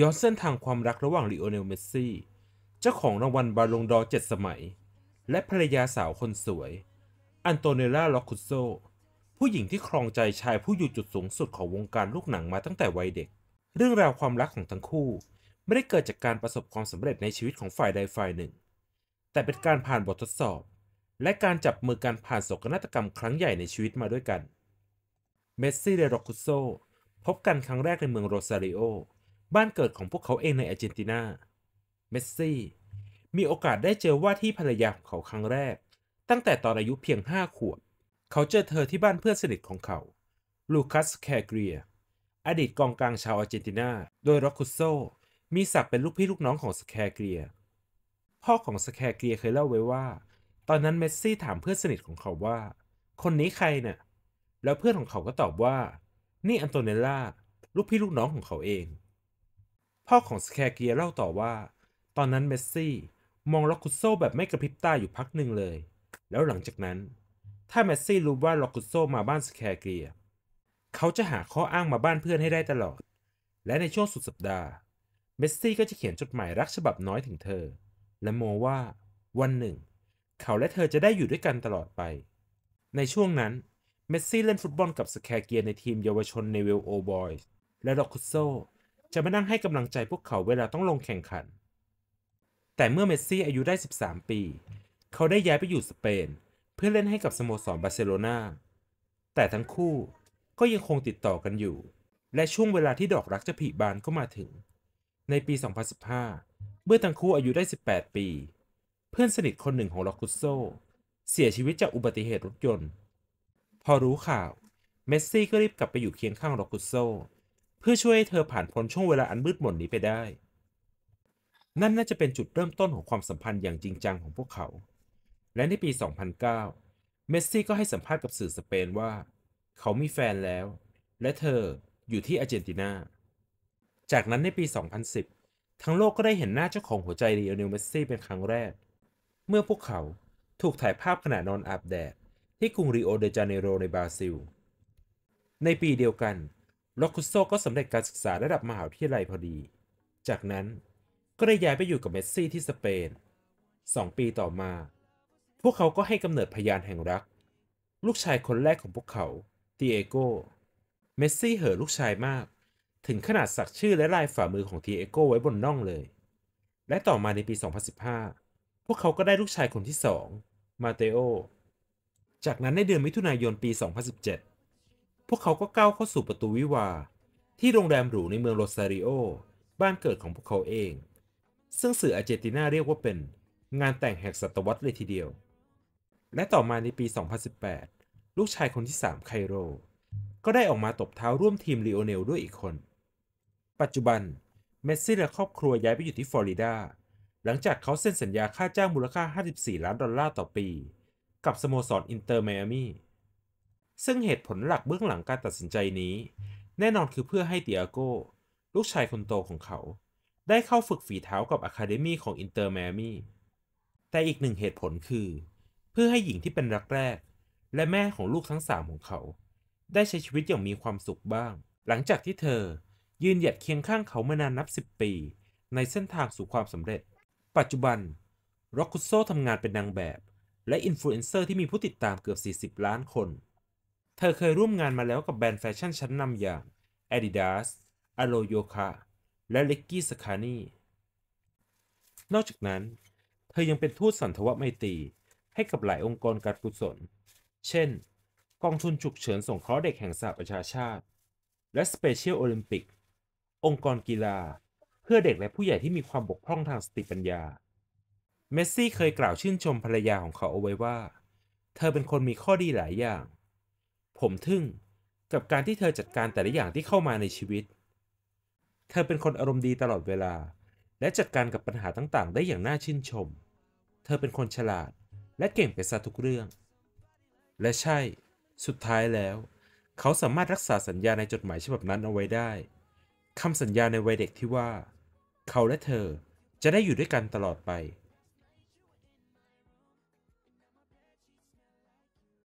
ย้อนเส้นทางความรักระหว่างลีโอเนล เมสซี่ เจ้าของรางวัลบาลงดอเจ็ดสมัย และภรรยาสาวคนสวย อันโตเนล่าล็อกคุโซผู้หญิงที่ครองใจชายผู้อยู่จุดสูงสุดของวงการลูกหนังมาตั้งแต่วัยเด็ก เรื่องราวความรักของทั้งคู่ไม่ได้เกิดจากการประสบความสำเร็จในชีวิตของฝ่ายใดฝ่ายหนึ่ง แต่เป็นการผ่านบททดสอบ และการจับมือการผ่านโศกนาฏกรรมครั้งใหญ่ในชีวิตมาด้วยกัน เมสซี่และล็อกคุโซพบกันครั้งแรกในเมืองโรซาริโอบ้านเกิดของพวกเขาเองในอาร์เจนตินา เมสซี่มีโอกาสได้เจอว่าที่ภรรยาของเขาครั้งแรก ตั้งแต่ตอนอายุเพียง5ขวบเขาเจอเธอที่บ้านเพื่อนสนิทของเขา ลูคัสแคเกีย อดีตกองกลางชาวอาร์เจนตินาโดยร็อกคุโซ มีศักดิ์เป็นลูกพี่ลูกน้องของสแคเกีย พ่อของสแคเกียเคยเล่าไว้ว่า ตอนนั้นเมสซี่ถามเพื่อนสนิทของเขาว่า คนนี้ใครเนะ่ยแล้วเพื่อนของเขาก็ตอบว่า นี่อันโตเนล่าลูกพี่ลูกน้องของเขาเองพ่อของสแคร์เกียเล่าต่อว่า ตอนนั้นเมสซี่มองล็อกคุโซแบบไม่กระพริบตาอยู่พักหนึ่งเลย แล้วหลังจากนั้น ถ้าเมสซี่รู้ว่าล็อกคุโซมาบ้านสแคร์เกีย เขาจะหาข้ออ้างมาบ้านเพื่อนให้ได้ตลอด และในช่วงสุดสัปดาห์ เมสซี่ก็จะเขียนจดหมายรักฉบับน้อยถึงเธอ และโมว่าวันหนึ่ง เขาและเธอจะได้อยู่ด้วยกันตลอดไป ในช่วงนั้นเมสซี่เล่นฟุตบอลกับสแคร์เกียในทีมเยาวชนในเวลโอบอยส์และล็อกคุโซจะมานั่งให้กำลังใจพวกเขาเวลาต้องลงแข่งขัน แต่เมื่อเมสซี่อายุได้ 13 ปี เขาได้ย้ายไปอยู่สเปนเพื่อเล่นให้กับสโมสรบาร์เซโลนา แต่ทั้งคู่ก็ยังคงติดต่อกันอยู่ และช่วงเวลาที่ดอกรักจะผีบานก็มาถึง ในปี 2015 เมื่อทั้งคู่อายุได้ 18 ปี เพื่อนสนิทคนหนึ่งของลอคุโซเสียชีวิตจากอุบัติเหตุรถยนต์ พอรู้ข่าวเมสซี่ก็รีบกลับไปอยู่เคียงข้างลอคุโซพื่อช่วยให้เธอผ่านพ้นช่วงเวลาอันมืดมนนี้ไปได้ นั่นน่าจะเป็นจุดเริ่มต้นของความสัมพันธ์อย่างจริงจังของพวกเขา และในปี 2009 เมสซี่ก็ให้สัมภาษณ์กับสื่อสเปนว่า เขามีแฟนแล้ว และเธออยู่ที่อาร์เจนตินา จากนั้นในปี 2010 ทั้งโลกก็ได้เห็นหน้าเจ้าของหัวใจลีโอเนล เมสซี่เป็นครั้งแรก เมื่อพวกเขาถูกถ่ายภาพขณะนอนอาบแดดที่กรุงริโอเดจาเนโรในบราซิล ในปีเดียวกันล็อกคุโซก็สำเร็จการศึกษา ระดับมหาวิทยาลัยพอดี จากนั้นก็ได้ย้ายไปอยู่กับเมสซี่ที่สเปน 2 ปีต่อมา พวกเขาก็ให้กำเนิดพยานแห่งรัก ลูกชายคนแรกของพวกเขาตีเอโกเมสซี่เห่อลูกชายมาก ถึงขนาดสักชื่อและลายฝ่ามือของตีเอโกไว้บนน่องเลย และต่อมาในปี 2015 พวกเขาก็ได้ลูกชายคนที่สองมาเตโอ จากนั้นในเดือนมิถุนายนปี 2017วกเขาก็ก้าวเข้าสู่ประตูวิวา ที่โรงแรมหรูในเมืองโรซาริโอบ้านเกิดของพวกเขาเอง ซึ่งสื่ออาร์เจนตินาเรียกว่าเป็น งานแต่งแหกศตวรรษเลยทีเดียว และต่อมาในปี 2018 ลูกชายคนที่ 3 ไคโร ก็ได้ออกมาตบเท้าร่วมทีมลีโอเนล ด้วยอีกคน ปัจจุบันเมสซี่และครอบครัวย้ายไปอยู่ที่ฟลอริดาหลังจากเขาเซ็นสัญญาค่าจ้างมูลค่า 54 ล้านดอลลาร์ต่อปี กับสโมสรอินเตอร์ไมอามี่ซึ่งเหตุผลหลักเบื้องหลังการตัดสินใจนี้แน่นอนคือเพื่อให้เตียโก้ลูกชายคนโตของเขา ได้เข้าฝึกฝีเท้ากับอะคาเดมี่ของอินเตอร์แมมี่แต่อีกหนึ่งเหตุผลคือเพื่อให้หญิงที่เป็นรักแรก และแม่ของลูกทั้งสามของเขาได้ใช้ชีวิตอย่างมีความสุขบ้าง หลังจากที่เธอยืนหยัดเคียงข้างเขามานานนับสิบปีในเส้นทางสู่ความสำเร็จ ปัจจุบันร็อกคุโซทำงานเป็นนางแบบ และอินฟลูเอนเซอร์ที่มีผู้ติดตามเกือบ 40ล้านคนเธอเคยร่วมงานมาแล้วกับแบรนด์แฟชั่นชั้นนำอย่าง Adidas a l o y o k a และ l e g g y s c a n i นอกจากนั้น เธอยังเป็นทูตสันทวไมตรีให้กับหลายองค์กรการกุศล เช่น กองทุนฉุกเฉินสงเคราะห์เด็กแห่งสหประชาชาติ และ Special Olympic องค์กรกีฬา เพื่อเด็กและผู้ใหญ่ที่มีความบกพร่องทางสติปัญญา เมสซี่เคยกล่าวชื่นชมภรรยาของเขาเอาไว้ว่าเธอเป็นคนมีข้อดีหลายอย่างผมทึ่งกับการที่เธอจัดการแต่ละอย่างที่เข้ามาในชีวิต เธอเป็นคนอารมณ์ดีตลอดเวลา และจัดการกับปัญหาต่างๆ ได้อย่างน่าชื่นชม เธอเป็นคนฉลาดและเก่งไปซะทุกเรื่อง และใช่ สุดท้ายแล้ว เขาสามารถรักษาสัญญาในจดหมายฉบับนั้นเอาไว้ได้ คำสัญญาในวัยเด็กที่ว่า เขาและเธอจะได้อยู่ด้วยกันตลอดไป